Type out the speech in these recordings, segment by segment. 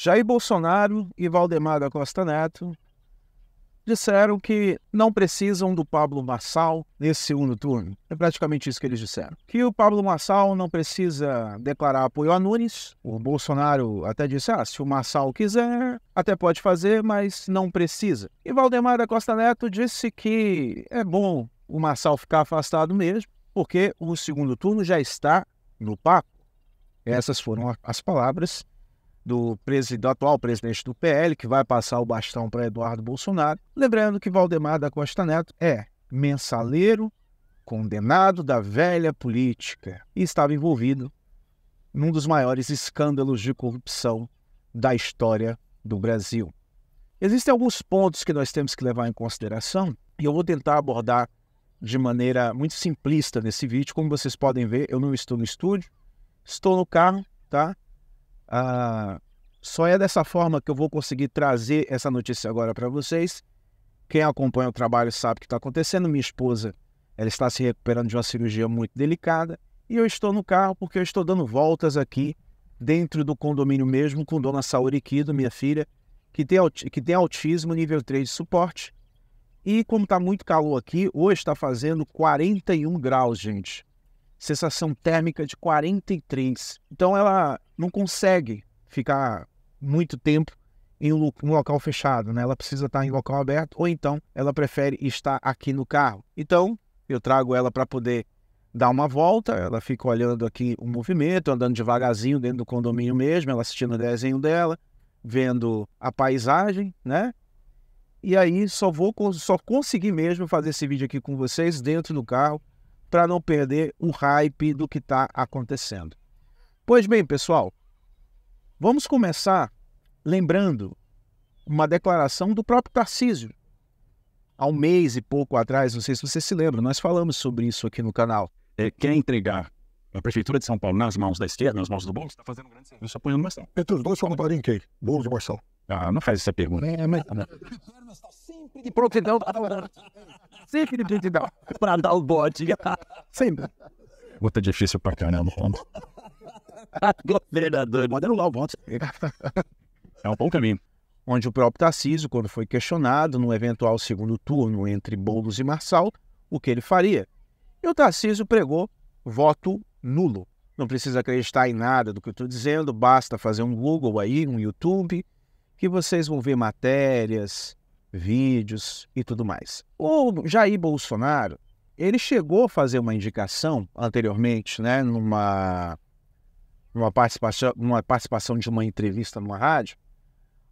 Jair Bolsonaro e Valdemar da Costa Neto disseram que não precisam do Pablo Marçal nesse segundo turno. É praticamente isso que eles disseram. Que o Pablo Marçal não precisa declarar apoio a Nunes. O Bolsonaro até disse: ah, se o Marçal quiser, até pode fazer, mas não precisa. E Valdemar da Costa Neto disse que é bom o Marçal ficar afastado mesmo, porque o segundo turno já está no papo. Essas foram as palavras do, do, atual presidente do PL, que vai passar o bastão para Eduardo Bolsonaro. Lembrando que Valdemar da Costa Neto é mensaleiro condenado da velha política e estava envolvido num dos maiores escândalos de corrupção da história do Brasil. Existem alguns pontos que nós temos que levar em consideração e eu vou tentar abordar de maneira muito simplista nesse vídeo. Como vocês podem ver, eu não estou no estúdio, estou no carro, tá? Ah, só é dessa forma que eu vou conseguir trazer essa notícia agora para vocês. Quem acompanha o trabalho sabe o que está acontecendo. Minha esposa ela está se recuperando de uma cirurgia muito delicada e eu estou no carro porque eu estou dando voltas aqui dentro do condomínio mesmo com Dona Saori Kido, minha filha, que tem, que tem autismo nível 3 de suporte. E como está muito calor aqui, hoje está fazendo 41 graus, gente. Sensação térmica de 43. Então ela não consegue ficar muito tempo em um local fechado, né? Ela precisa estar em local aberto ou então ela prefere estar aqui no carro. Então, eu trago ela para poder dar uma volta, ela fica olhando aqui o movimento, andando devagarzinho dentro do condomínio mesmo, ela assistindo o desenho dela, vendo a paisagem, né? E aí só vou só conseguir mesmo fazer esse vídeo aqui com vocês dentro do carro para não perder o hype do que está acontecendo. Pois bem, pessoal, Vamos começar lembrando uma declaração do próprio Tarcísio. Há um mês e pouco atrás, não sei se você se lembra, nós falamos sobre isso aqui no canal. É, quer entregar a Prefeitura de São Paulo nas mãos da esquerda, nas mãos do Boulos, está fazendo um grande serviço apoiando Marcelo. Entre os dois, formaram em quem? Boulos e Marcelo. Ah, não faz essa pergunta. É, mas... Sempre de prontidão. Sempre de prontidão. Para dar o bote. Sempre. Muito difícil pra caramba. Governador, pode lá o voto. É um bom caminho. Onde o próprio Tarcísio, quando foi questionado no eventual segundo turno entre Boulos e Marçal, o que ele faria? E o Tarcísio pregou voto nulo. Não precisa acreditar em nada do que eu estou dizendo, basta fazer um Google aí, um YouTube, que vocês vão ver matérias, vídeos e tudo mais. O Jair Bolsonaro, ele chegou a fazer uma indicação anteriormente, né, numa numa participação, numa participação de uma entrevista numa rádio,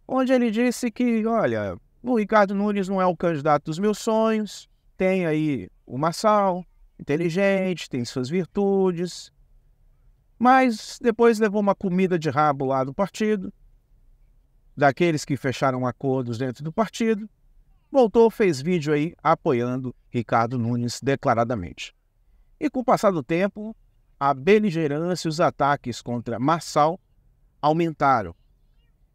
onde ele disse que, olha, o Ricardo Nunes não é o candidato dos meus sonhos, tem aí o massal inteligente, tem suas virtudes, mas depois levou uma comida de rabo lá do partido, daqueles que fecharam acordos dentro do partido, voltou, fez vídeo aí apoiando Ricardo Nunes declaradamente. E com o passar do tempo, a beligerância e os ataques contra Marçal aumentaram.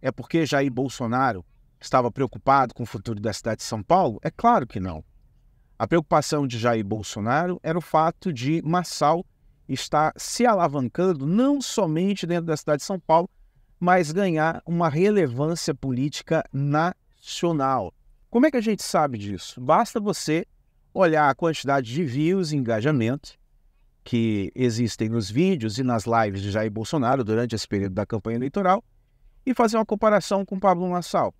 É porque Jair Bolsonaro estava preocupado com o futuro da cidade de São Paulo? É claro que não. A preocupação de Jair Bolsonaro era o fato de Marçal estar se alavancando não somente dentro da cidade de São Paulo, mas ganhar uma relevância política nacional. Como é que a gente sabe disso? Basta você olhar a quantidade de views e engajamento que existem nos vídeos e nas lives de Jair Bolsonaro durante esse período da campanha eleitoral e fazer uma comparação com Pablo Marçal.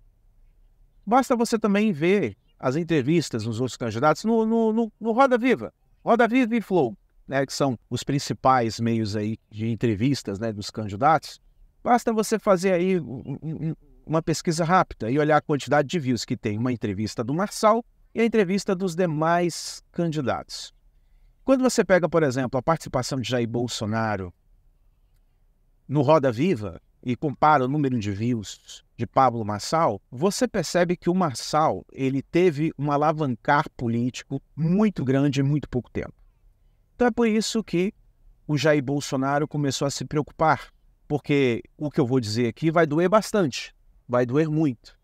Basta você também ver as entrevistas nos outros candidatos no, no, no, no Roda Viva. Roda Viva e Flow, né, que são os principais meios aí de entrevistas né, dos candidatos. Basta você fazer aí uma pesquisa rápida e olhar a quantidade de views que tem uma entrevista do Marçal e a entrevista dos demais candidatos. Quando você pega, por exemplo, a participação de Jair Bolsonaro no Roda Viva e compara o número de views de Pablo Marçal, você percebe que o Marçal ele teve um alavancar político muito grande em muito pouco tempo. Então é por isso que o Jair Bolsonaro começou a se preocupar, porque o que eu vou dizer aqui vai doer bastante, vai doer muito.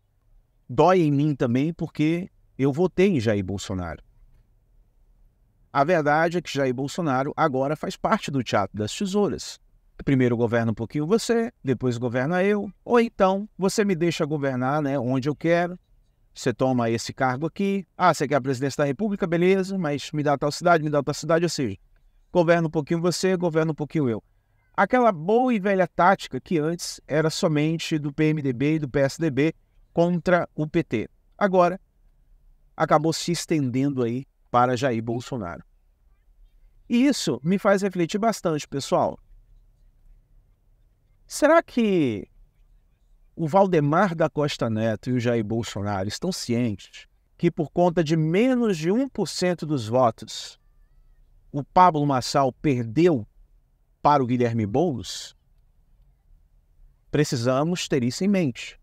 Dói em mim também porque eu votei em Jair Bolsonaro. A verdade é que Jair Bolsonaro agora faz parte do teatro das tesouras. Primeiro governa um pouquinho você, depois governa eu, ou então você me deixa governar né, onde eu quero. Você toma esse cargo aqui. Ah, você quer a presidência da República? Beleza, mas me dá tal cidade, me dá tal cidade, ou seja, governa um pouquinho você, governa um pouquinho eu. Aquela boa e velha tática que antes era somente do PMDB e do PSDB contra o PT. Agora, acabou se estendendo aí para Jair Bolsonaro. E isso me faz refletir bastante, pessoal. Será que o Valdemar da Costa Neto e o Jair Bolsonaro estão cientes que, por conta de menos de 1% dos votos, o Pablo Massal perdeu para o Guilherme Boulos? Precisamos ter isso em mente.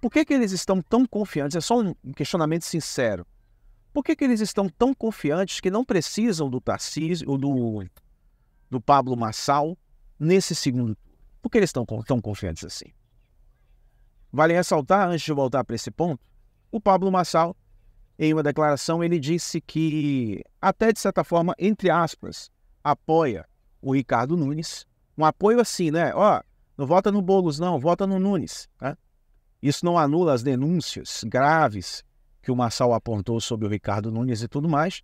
Por que, que eles estão tão confiantes? É só um questionamento sincero. Por que, que eles estão tão confiantes que não precisam do Tarcísio ou do, do Pablo Massal nesse segundo turno? Por que eles estão tão confiantes assim? Vale ressaltar, antes de voltar para esse ponto, o Pablo Massal, em uma declaração, ele disse que, até de certa forma, entre aspas, apoia o Ricardo Nunes. Um apoio assim, né? Ó, não vota no Boulos, não, vota no Nunes. Né? Isso não anula as denúncias graves que o Marçal apontou sobre o Ricardo Nunes e tudo mais.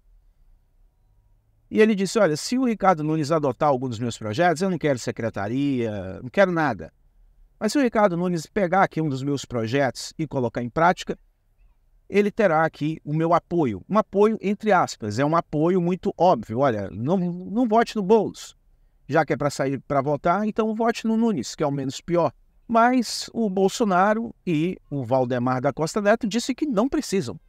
E ele disse: Olha, se o Ricardo Nunes adotar algum dos meus projetos, eu não quero secretaria, não quero nada. Mas se o Ricardo Nunes pegar aqui um dos meus projetos e colocar em prática, ele terá aqui o meu apoio. Um apoio, entre aspas, é um apoio muito óbvio. Olha, não, não vote no Boulos, já que é para sair para votar, então vote no Nunes, que é o menos pior. Mas o Bolsonaro e o Valdemar da Costa Neto disse que não precisam,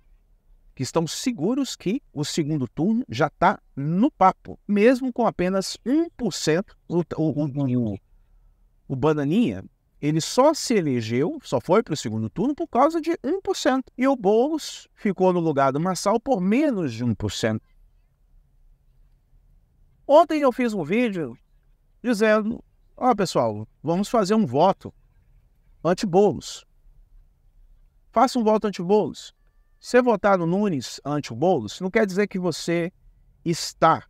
que estão seguros que o segundo turno já está no papo, mesmo com apenas 1%. O, o, o, o Bananinha, ele só se elegeu, só foi para o segundo turno por causa de 1%. E o Boulos ficou no lugar do Marçal por menos de 1%. Ontem eu fiz um vídeo dizendo: ó, oh, pessoal, vamos fazer um voto anti-Boulos. Faça um voto anti-Boulos. Você votar no Nunes anti-Boulos não quer dizer que você está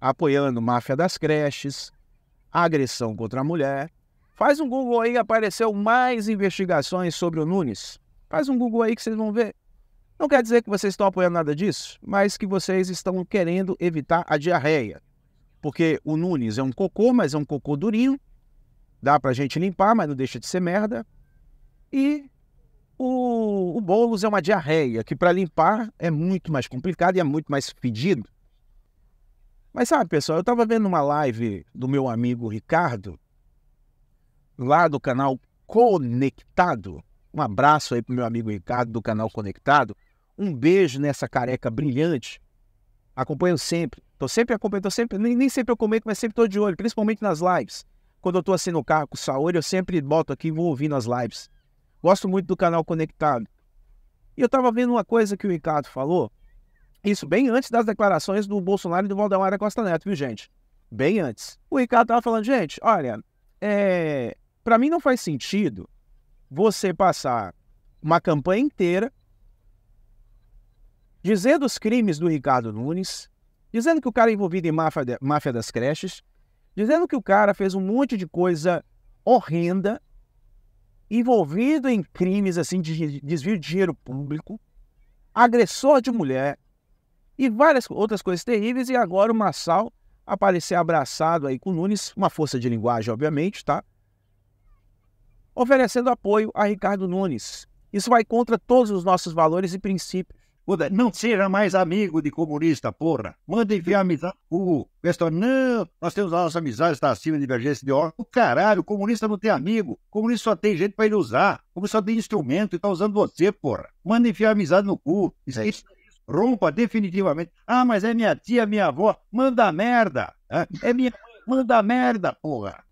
apoiando máfia das creches, agressão contra a mulher. Faz um Google aí, apareceu mais investigações sobre o Nunes. Faz um Google aí que vocês vão ver. Não quer dizer que vocês estão apoiando nada disso, mas que vocês estão querendo evitar a diarreia. Porque o Nunes é um cocô, mas é um cocô durinho. Dá para gente limpar, mas não deixa de ser merda. E o, o bolos é uma diarreia, que para limpar é muito mais complicado e é muito mais pedido. Mas sabe, pessoal, eu estava vendo uma live do meu amigo Ricardo, lá do canal Conectado. Um abraço aí pro meu amigo Ricardo do canal Conectado. Um beijo nessa careca brilhante. Acompanho sempre. Tô sempre acompanhando, tô sempre, nem, nem sempre eu comento, mas sempre tô de olho, principalmente nas lives. Quando eu estou assim no carro com o Saori, eu sempre boto aqui e vou ouvindo as lives. Gosto muito do canal Conectado. E eu estava vendo uma coisa que o Ricardo falou, isso bem antes das declarações do Bolsonaro e do Valdemar Costa Neto, viu, gente? Bem antes. O Ricardo estava falando, gente, olha, é... para mim não faz sentido você passar uma campanha inteira dizendo os crimes do Ricardo Nunes, dizendo que o cara é envolvido em máfia, de... máfia das creches, dizendo que o cara fez um monte de coisa horrenda, envolvido em crimes assim de desvio de dinheiro público, agressor de mulher e várias outras coisas terríveis e agora o Massal aparecer abraçado aí com o Nunes, uma força de linguagem, obviamente, tá? Oferecendo apoio a Ricardo Nunes. Isso vai contra todos os nossos valores e princípios. Não seja mais amigo de comunista, porra. Manda enfiar amizade. O pessoal, não, nós temos a nossa amizade, está acima de divergência de ordem. O caralho, o comunista não tem amigo. O comunista só tem gente para ele usar. O comunista só tem instrumento e está usando você, porra. Manda enfiar amizade no cu. Isso, é isso. Rompa definitivamente. Ah, mas é minha tia, minha avó. Manda merda. É, é minha mãe. Manda merda, porra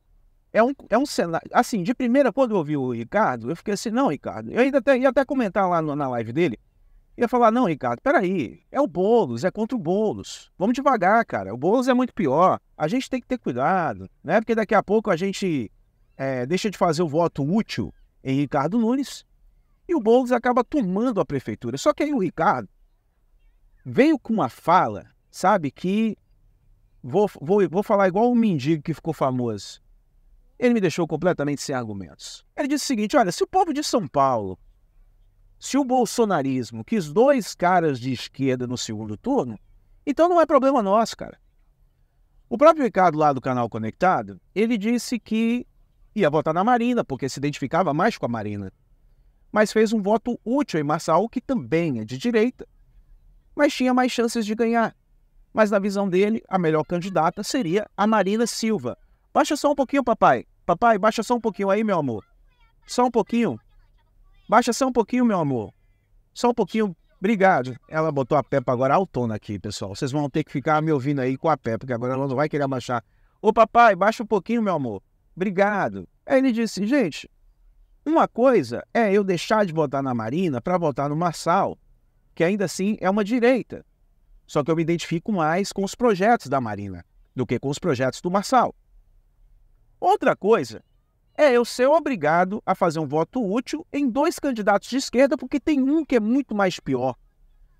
é um, é um cenário. Assim, de primeira, quando eu ouvi o Ricardo, eu fiquei assim, não, Ricardo. Eu ainda até, ia até comentar lá no, na live dele ia falar: não, Ricardo, peraí, é o Boulos, é contra o Boulos. Vamos devagar, cara. O Boulos é muito pior. A gente tem que ter cuidado, né? Porque daqui a pouco a gente é, deixa de fazer o voto útil em Ricardo Nunes e o Boulos acaba tomando a prefeitura. Só que aí o Ricardo veio com uma fala, sabe, que. Vou, vou, vou falar igual o mendigo que ficou famoso. Ele me deixou completamente sem argumentos. Ele disse o seguinte: olha, se o povo de São Paulo se o bolsonarismo quis dois caras de esquerda no segundo turno, então não é problema nosso, cara. O próprio Ricardo, lá do canal Conectado, ele disse que ia votar na Marina, porque se identificava mais com a Marina. Mas fez um voto útil em Marçal, que também é de direita, mas tinha mais chances de ganhar. Mas na visão dele, a melhor candidata seria a Marina Silva. Baixa só um pouquinho, papai. Papai, baixa só um pouquinho aí, meu amor. Só um pouquinho. Baixa só um pouquinho, meu amor. Só um pouquinho. Obrigado. Ela botou a Peppa agora autona aqui, pessoal. Vocês vão ter que ficar me ouvindo aí com a Peppa, porque agora ela não vai querer abaixar. Ô papai, baixa um pouquinho, meu amor. Obrigado. Aí ele disse, assim, gente, uma coisa é eu deixar de botar na Marina para botar no Marçal, que ainda assim é uma direita. Só que eu me identifico mais com os projetos da Marina do que com os projetos do Marçal. Outra coisa é eu ser obrigado a fazer um voto útil em dois candidatos de esquerda, porque tem um que é muito mais pior.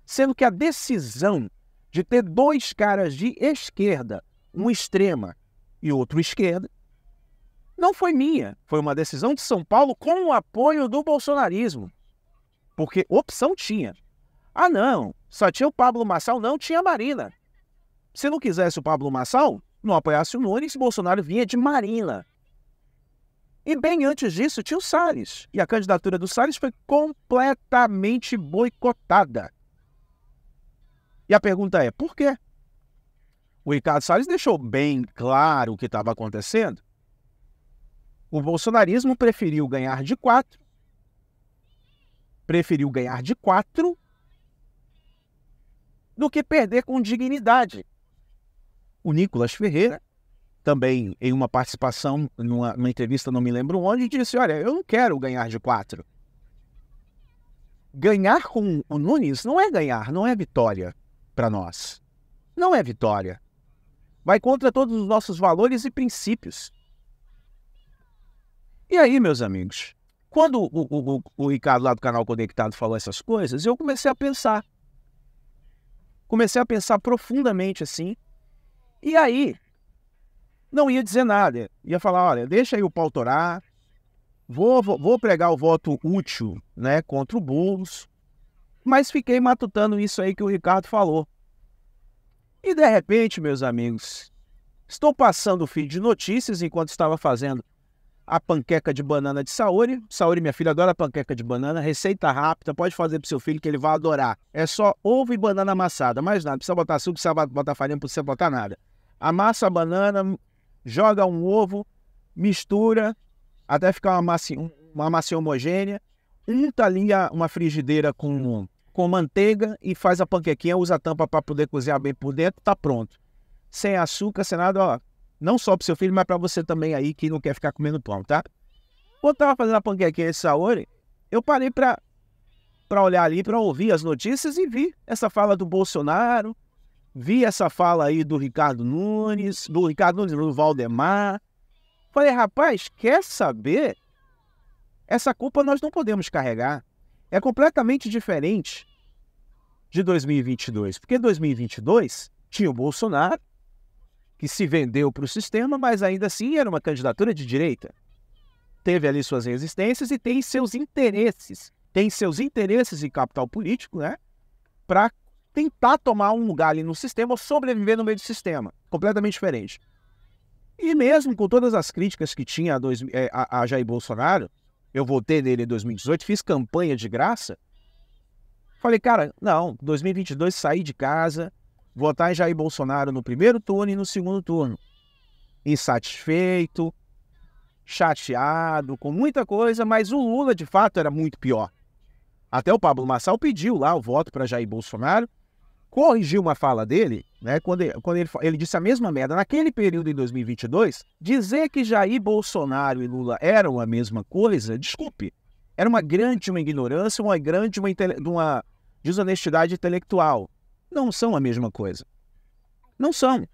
Sendo que a decisão de ter dois caras de esquerda, um extrema e outro esquerda, não foi minha. Foi uma decisão de São Paulo com o apoio do bolsonarismo. Porque opção tinha. Ah, não, só tinha o Pablo Massal, não tinha a Marina. Se não quisesse o Pablo Massal, não apoiasse o Nunes, Bolsonaro vinha de Marina. E bem antes disso, tinha o Salles. E a candidatura do Salles foi completamente boicotada. E a pergunta é, por quê? O Ricardo Salles deixou bem claro o que estava acontecendo. O bolsonarismo preferiu ganhar de quatro, preferiu ganhar de quatro do que perder com dignidade. O Nicolas Ferreira também em uma participação, numa, numa entrevista, não me lembro onde, disse: Olha, eu não quero ganhar de quatro. Ganhar com o Nunes não é ganhar, não é vitória para nós. Não é vitória. Vai contra todos os nossos valores e princípios. E aí, meus amigos, quando o, o, o, Ricardo lá do canal Conectado falou essas coisas, eu comecei a pensar. Comecei a pensar profundamente assim. E aí, não ia dizer nada. Ia falar, olha, deixa aí o pau torar, vou, vou, vou pregar o voto útil né, contra o Boulos, mas fiquei matutando isso aí que o Ricardo falou. E de repente, meus amigos, estou passando o feed de notícias enquanto estava fazendo a panqueca de banana de Saori. Saori, minha filha, adora panqueca de banana. Receita rápida, pode fazer para seu filho que ele vai adorar. É só ovo e banana amassada, mais nada. Não precisa botar açúcar, não precisa botar farinha, não precisa botar nada. Amassa a banana, joga um ovo, mistura até ficar uma massa, uma massa homogênea, unta ali uma frigideira com, com manteiga e faz a panquequinha, usa a tampa para poder cozinhar bem por dentro, tá pronto. Sem açúcar, sem nada, ó, não só para seu filho, mas para você também aí que não quer ficar comendo pão, tá? Quando tava fazendo a panquequinha esse saori, eu parei para para olhar ali, para ouvir as notícias e vi essa fala do Bolsonaro, Vi essa fala aí do Ricardo Nunes, do Ricardo Nunes, do Valdemar. Falei, rapaz, quer saber? Essa culpa nós não podemos carregar. É completamente diferente de 2022. Porque 2022 tinha o Bolsonaro, que se vendeu para o sistema, mas ainda assim era uma candidatura de direita. Teve ali suas resistências e tem seus interesses, tem seus interesses em capital político, né? Para tentar tomar um lugar ali no sistema ou sobreviver no meio do sistema. Completamente diferente. E mesmo com todas as críticas que tinha a, dois, é, a, a Jair Bolsonaro, eu votei nele em 2018, fiz campanha de graça. Falei, cara, não, 2022 sair de casa, votar em Jair Bolsonaro no primeiro turno e no segundo turno. Insatisfeito, chateado, com muita coisa, mas o Lula de fato era muito pior. Até o Pablo Massal pediu lá o voto para Jair Bolsonaro corrigiu uma fala dele, né, quando, ele, quando ele, ele disse a mesma merda naquele período em 2022, dizer que Jair Bolsonaro e Lula eram a mesma coisa, desculpe, era uma grande uma ignorância, uma grande uma, uma desonestidade intelectual. Não são a mesma coisa. Não são.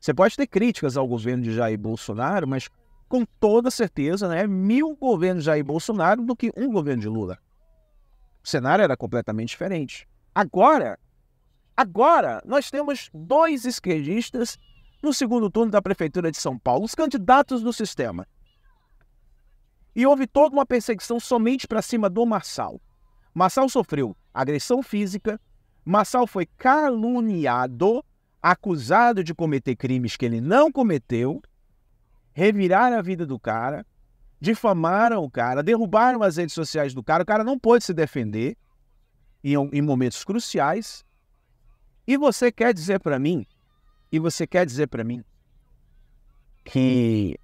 Você pode ter críticas ao governo de Jair Bolsonaro, mas com toda certeza, né, mil governos Jair Bolsonaro do que um governo de Lula. O cenário era completamente diferente. Agora, Agora, nós temos dois esquerdistas no segundo turno da Prefeitura de São Paulo, os candidatos do sistema. E houve toda uma perseguição somente para cima do Marçal. Marçal sofreu agressão física, Marçal foi caluniado, acusado de cometer crimes que ele não cometeu, reviraram a vida do cara, difamaram o cara, derrubaram as redes sociais do cara, o cara não pôde se defender em, em momentos cruciais. E você quer dizer para mim, e você quer dizer para mim, que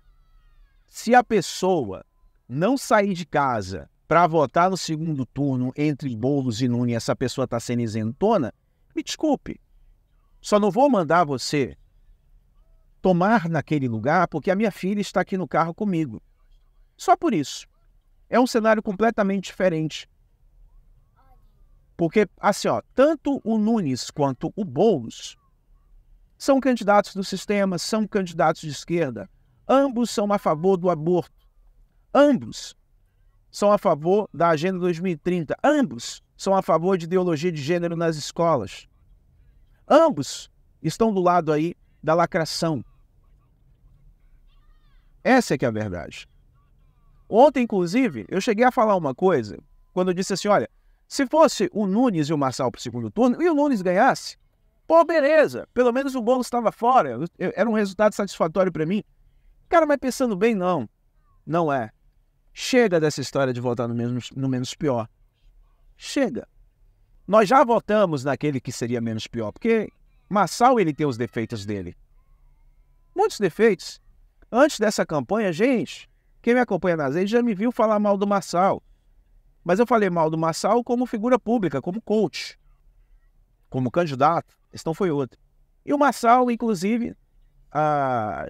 se a pessoa não sair de casa para votar no segundo turno entre Boulos e Nunes, essa pessoa está sendo isentona, me desculpe. Só não vou mandar você tomar naquele lugar porque a minha filha está aqui no carro comigo. Só por isso. É um cenário completamente diferente. Porque, assim, ó, tanto o Nunes quanto o Boulos são candidatos do sistema, são candidatos de esquerda. Ambos são a favor do aborto. Ambos são a favor da Agenda 2030. Ambos são a favor de ideologia de gênero nas escolas. Ambos estão do lado aí da lacração. Essa é que é a verdade. Ontem, inclusive, eu cheguei a falar uma coisa, quando eu disse assim, olha, se fosse o Nunes e o Marçal para o segundo turno e o Nunes ganhasse, pô, beleza, pelo menos o bolo estava fora, era um resultado satisfatório para mim. Cara, mas pensando bem, não, não é. Chega dessa história de votar no, menos no menos pior. Chega. Nós já votamos naquele que seria menos pior, porque Massal ele tem os defeitos dele. Muitos defeitos. Antes dessa campanha, gente, quem me acompanha nas redes já me viu falar mal do Massal. Mas eu falei mal do Massal como figura pública, como coach, como candidato. Então foi outro. E o Massal, inclusive, ah,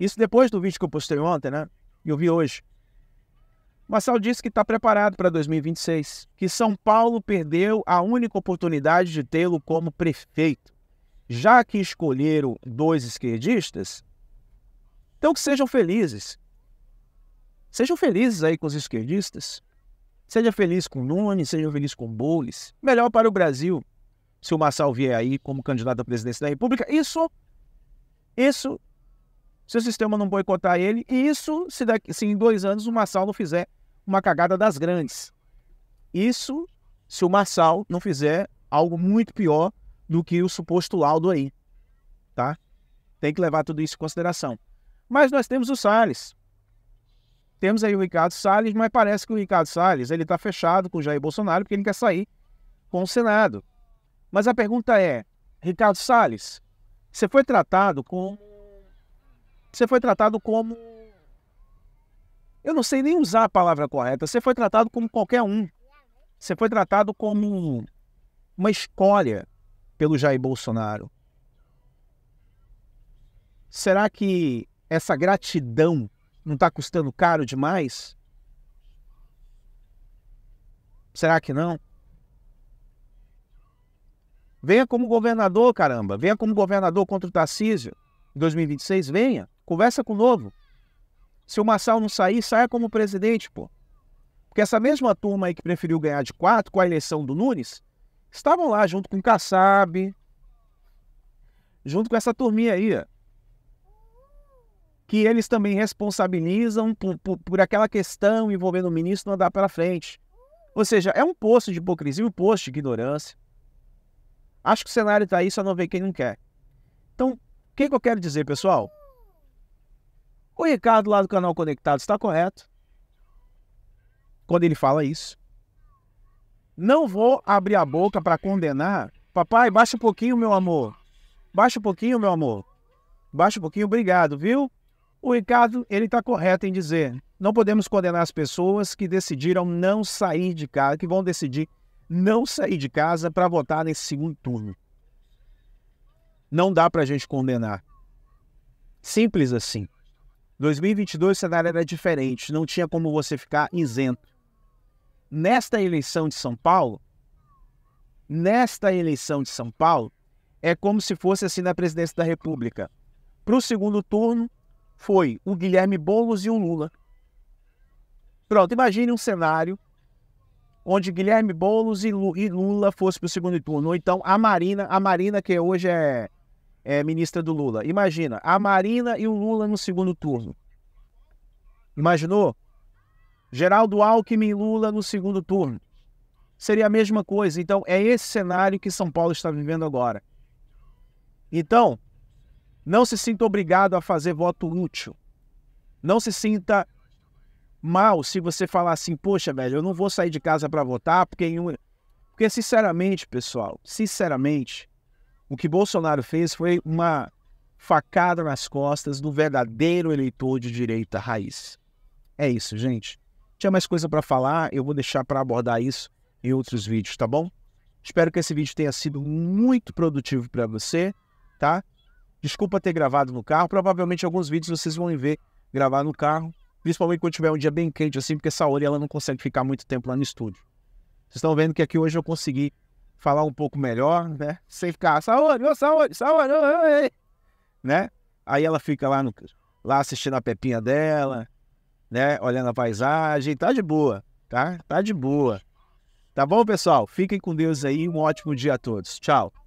isso depois do vídeo que eu postei ontem, né? E eu vi hoje. O Massal disse que está preparado para 2026, que São Paulo perdeu a única oportunidade de tê-lo como prefeito. Já que escolheram dois esquerdistas, então que sejam felizes. Sejam felizes aí com os esquerdistas. Seja feliz com Nunes, seja feliz com Boulos. Melhor para o Brasil se o Marçal vier aí como candidato à presidência da República. Isso, isso, se o sistema não boicotar ele, e isso se, daqui, se em dois anos o Marçal não fizer uma cagada das grandes. Isso se o Marçal não fizer algo muito pior do que o suposto laudo aí, tá? Tem que levar tudo isso em consideração. Mas nós temos o Salles, temos aí o Ricardo Salles, mas parece que o Ricardo Salles está fechado com o Jair Bolsonaro porque ele quer sair com o Senado. Mas a pergunta é, Ricardo Salles, você foi tratado como. Você foi tratado como. Eu não sei nem usar a palavra correta. Você foi tratado como qualquer um. Você foi tratado como uma escolha pelo Jair Bolsonaro. Será que essa gratidão não está custando caro demais? Será que não? Venha como governador, caramba. Venha como governador contra o Tarcísio em 2026. Venha. Conversa com o novo. Se o Marçal não sair, saia como presidente, pô. Porque essa mesma turma aí que preferiu ganhar de quatro com a eleição do Nunes, estavam lá junto com o Kassab, junto com essa turminha aí, ó que eles também responsabilizam por, por, por aquela questão envolvendo o ministro não andar para frente. Ou seja, é um posto de hipocrisia, um posto de ignorância. Acho que o cenário está aí, só não vê quem não quer. Então, o que, que eu quero dizer, pessoal? O Ricardo lá do canal Conectado está correto quando ele fala isso. Não vou abrir a boca para condenar. Papai, baixa um pouquinho, meu amor. Baixa um pouquinho, meu amor. Baixa um pouquinho, obrigado, viu? O Ricardo, ele está correto em dizer, não podemos condenar as pessoas que decidiram não sair de casa, que vão decidir não sair de casa para votar nesse segundo turno. Não dá para a gente condenar. Simples assim. 2022 o cenário era diferente, não tinha como você ficar isento. Nesta eleição de São Paulo, nesta eleição de São Paulo, é como se fosse assim na presidência da República. Para o segundo turno, foi o Guilherme Boulos e o Lula. Pronto, imagine um cenário onde Guilherme Boulos e Lula fossem para o segundo turno. Ou então a Marina, a Marina que hoje é, é ministra do Lula. Imagina, a Marina e o Lula no segundo turno. Imaginou? Geraldo Alckmin e Lula no segundo turno. Seria a mesma coisa. Então, é esse cenário que São Paulo está vivendo agora. Então, não se sinta obrigado a fazer voto útil. Não se sinta mal se você falar assim, poxa, velho, eu não vou sair de casa para votar, porque em um... Porque, sinceramente, pessoal, sinceramente, o que Bolsonaro fez foi uma facada nas costas do verdadeiro eleitor de direita raiz. É isso, gente. Tinha mais coisa para falar, eu vou deixar para abordar isso em outros vídeos, tá bom? Espero que esse vídeo tenha sido muito produtivo para você, tá? Desculpa ter gravado no carro. Provavelmente alguns vídeos vocês vão ver gravar no carro. Principalmente quando tiver um dia bem quente, assim, porque essa hora ela não consegue ficar muito tempo lá no estúdio. Vocês estão vendo que aqui hoje eu consegui falar um pouco melhor, né? Sem ficar, Saori, ô Saori, Saori, ô, né? Aí ela fica lá, no, lá assistindo a pepinha dela, né? Olhando a paisagem, tá de boa, tá? Tá de boa. Tá bom, pessoal? Fiquem com Deus aí, um ótimo dia a todos. Tchau.